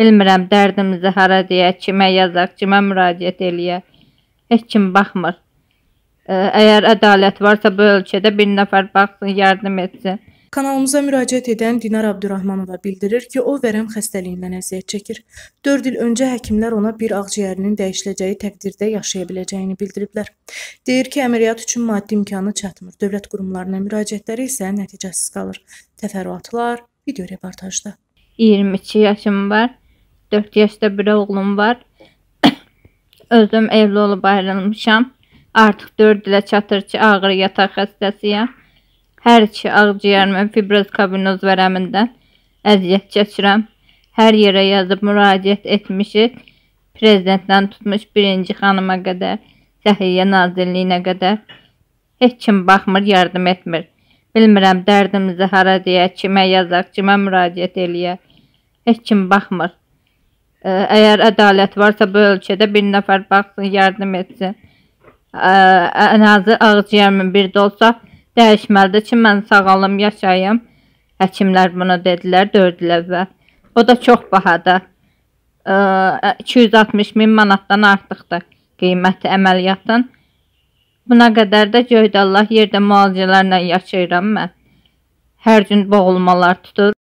Bilmirəm dərdimizi hara deyək, kimə yazaq, kimə müraciət eləyək. Heç kim baxmır. Əgər ədalət varsa bu ölkədə bir nəfər baxsın, yardım etsin. Kanalımıza müraciət edən Dinar Abdurrahmanova bildirir ki, o vərəm xəstəliyindən əziyyət çəkir. 4 il öncə həkimlər ona bir ağciyərinin dəyişiləcəyi təqdirdə yaşaya biləcəyini bildiriblər. Deyir ki, əməliyyat üçün maddi imkanı çatmır. Dövlət qurumlarına müraciətləri isə nəticəsiz qalır. Təfərrüatlar video reportajda. 22 yaşım var. 4 yaşda bir oğlum var. Özüm evli olub ayrılmışam. Artıq 4 ilə çatır ki, ağır yataq xəstəsiyəm. Hər iki ağciyərimin fibroz kabinoz vərəmindən əziyyət çəkirəm. Hər yerə yazıb müraciət etmişik. Prezidentdən tutmuş birinci xanıma qədər, Səhiyyə Nazirliyinə qədər. Heç kim baxmır, yardım etmir. Bilmirəm dərdimizi hara deyək, kimə yazaq, kimə müraciət eləyək. Heç kim baxmır. Əgər ədalət varsa bu ölkədə bir nəfər baxsın, yardım etsin. Ə, ən azı ağciyərimin bir də olsa dəyişməlidir ki, mən sağalım, yaşayım. Həkimlər bunu dedilər 4 il əvvəl. O da çox bahadır. 260 min manatdan artıqdır qiyməti əməliyyatın. Buna qədər də göydə Allah yerdə müalicələrlə yaşayıram mən. Hər gün boğulmalar tutur.